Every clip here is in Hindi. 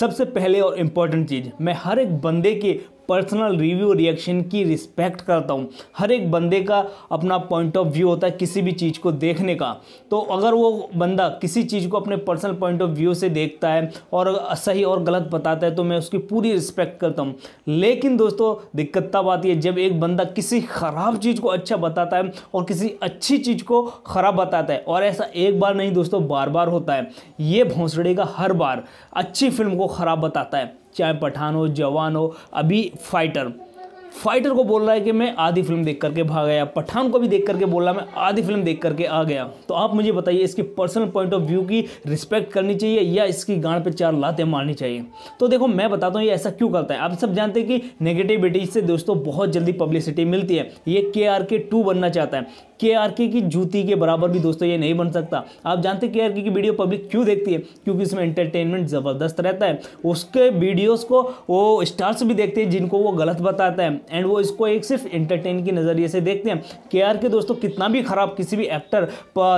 सबसे पहले और इम्पॉर्टेंट चीज़ मैं हर एक बंदे के पर्सनल रिव्यू रिएक्शन की रिस्पेक्ट करता हूँ हर एक बंदे का अपना पॉइंट ऑफ व्यू होता है किसी भी चीज़ को देखने का तो अगर वो बंदा किसी चीज़ को अपने पर्सनल पॉइंट ऑफ व्यू से देखता है और सही और गलत बताता है तो मैं उसकी पूरी रिस्पेक्ट करता हूँ लेकिन दोस्तों दिक्कत तब आती है जब एक बंदा किसी ख़राब चीज़ को अच्छा बताता है और किसी अच्छी चीज़ को ख़राब बताता है और ऐसा एक बार नहीं दोस्तों बार बार होता है ये भोंसड़े का हर बार अच्छी फिल्म को ख़राब बताता है चाहे पठान हो जवान हो अभी फाइटर फाइटर को बोल रहा है कि मैं आधी फिल्म देख करके भाग गया पठान को भी देख करके बोल रहा मैं आधी फिल्म देख करके आ गया तो आप मुझे बताइए इसकी पर्सनल पॉइंट ऑफ व्यू की रिस्पेक्ट करनी चाहिए या इसकी गांड पे चार लातें मारनी चाहिए तो देखो मैं बताता हूँ ये ऐसा क्यों करता है आप सब जानते हैं कि नेगेटिविटी से दोस्तों बहुत जल्दी पब्लिसिटी मिलती है ये के आर के टू बनना चाहता है के आर के की जूती के बराबर भी दोस्तों ये नहीं बन सकता आप जानते के आर के की वीडियो पब्लिक क्यों देखती है क्योंकि उसमें एंटरटेनमेंट ज़बरदस्त रहता है उसके वीडियोस को वो स्टार्स भी देखते हैं जिनको वो गलत बताता है एंड वो इसको एक सिर्फ एंटरटेन के नज़रिए से देखते हैं के आर के दोस्तों कितना भी खराब किसी भी एक्टर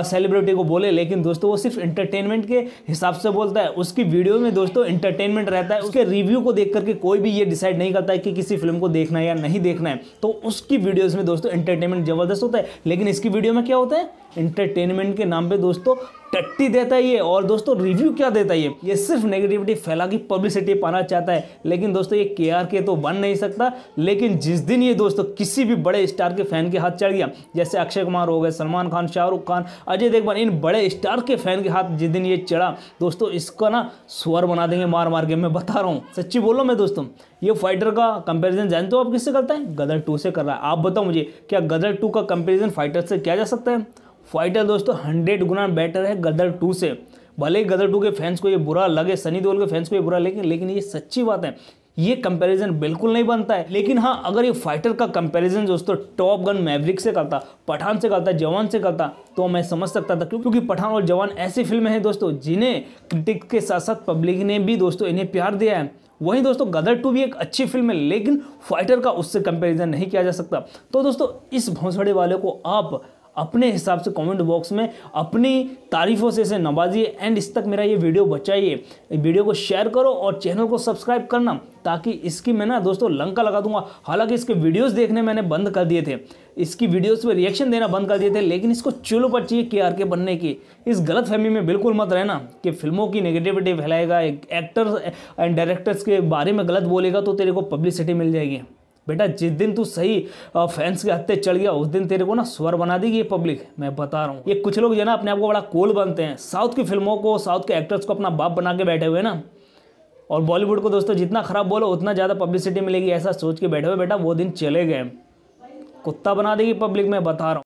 सेलिब्रिटी को बोले लेकिन दोस्तों वो सिर्फ एंटरटेनमेंट के हिसाब से बोलता है उसकी वीडियो में दोस्तों एंटरटेनमेंट रहता है उसके रिव्यू को देख करके कोई भी ये डिसाइड नहीं करता है कि किसी फिल्म को देखना है या नहीं देखना है तो उसकी वीडियोज़ में दोस्तों एंटरटेनमेंट ज़बरदस्त होता है लेकिन लेकिन इसकी वीडियो में क्या होता है इंटरटेनमेंट के नाम पे दोस्तों टट्टी देता है और दोस्तों रिव्यू क्या देता है ये ये सिर्फ नेगेटिविटी फैला के पब्लिसिटी पाना चाहता है लेकिन दोस्तों ये के आर के तो बन नहीं सकता लेकिन जिस दिन ये दोस्तों किसी भी बड़े स्टार के फैन के हाथ चढ़ गया जैसे अक्षय कुमार हो गए सलमान खान शाहरुख खान अजय देखभाल इन बड़े स्टार के फैन के हाथ जिस दिन ये चढ़ा दोस्तों इसका ना स्वर बना देंगे मार मार के मैं बता रहा हूँ सच्ची बोलो मैं दोस्तों ये फाइटर का कंपेरिजन जानते हो आप किससे करते हैं गदर टू से कर रहा है आप बताओ मुझे क्या गदर टू का कंपेरिजन फाइटर से किया जा सकता है फाइटर दोस्तों हंड्रेड गुना बेटर है गदर टू से भले ही गदर टू के फैंस को ये बुरा लगे सनी देओल के फैंस को ये बुरा लगे लेकिन ये सच्ची बात है ये कंपैरिजन बिल्कुल नहीं बनता है लेकिन हाँ अगर ये फाइटर का कंपैरिजन दोस्तों टॉप गन मैवरिक से करता पठान से करता जवान से करता तो मैं समझ सकता था क्यों क्योंकि पठान और जवान ऐसी फिल्में हैं दोस्तों जिन्हें क्रिटिक के साथ साथ पब्लिक ने भी दोस्तों इन्हें प्यार दिया है वहीं दोस्तों गदर टू भी एक अच्छी फिल्म है लेकिन फाइटर का उससे कंपैरिजन नहीं किया जा सकता तो दोस्तों इस भोसड़े वाले को आप अपने हिसाब से कमेंट बॉक्स में अपनी तारीफ़ों से इसे नवाजिए एंड इस तक मेरा ये वीडियो बचाइए वीडियो को शेयर करो और चैनल को सब्सक्राइब करना ताकि इसकी मैं ना दोस्तों लंका लगा दूंगा हालांकि इसके वीडियोस देखने मैंने बंद कर दिए थे इसकी वीडियोस पर रिएक्शन देना बंद कर दिए थे लेकिन इसको चुल पर चाहिए के आर के बनने की इस गलत फहमी में बिल्कुल मत रहना कि फिल्मों की नेगेटिविटी फैलाएगा एक एक्टर्स एंड डायरेक्टर्स के बारे में गलत बोलेगा तो तेरे को पब्लिसिटी मिल जाएगी बेटा जिस दिन तू सही फैंस के हत्ते चढ़ गया उस दिन तेरे को ना स्वर बना देगी ये पब्लिक मैं बता रहा हूँ ये कुछ लोग जो ना अपने आप को बड़ा कोल बनते हैं साउथ की फिल्मों को साउथ के एक्टर्स को अपना बाप बना के बैठे हुए ना और बॉलीवुड को दोस्तों जितना खराब बोलो उतना ज़्यादा पब्लिसिटी मिलेगी ऐसा सोच के बैठे हुए बेटा वो दिन चले गए कुत्ता बना देगी पब्लिक मैं बता रहा हूँ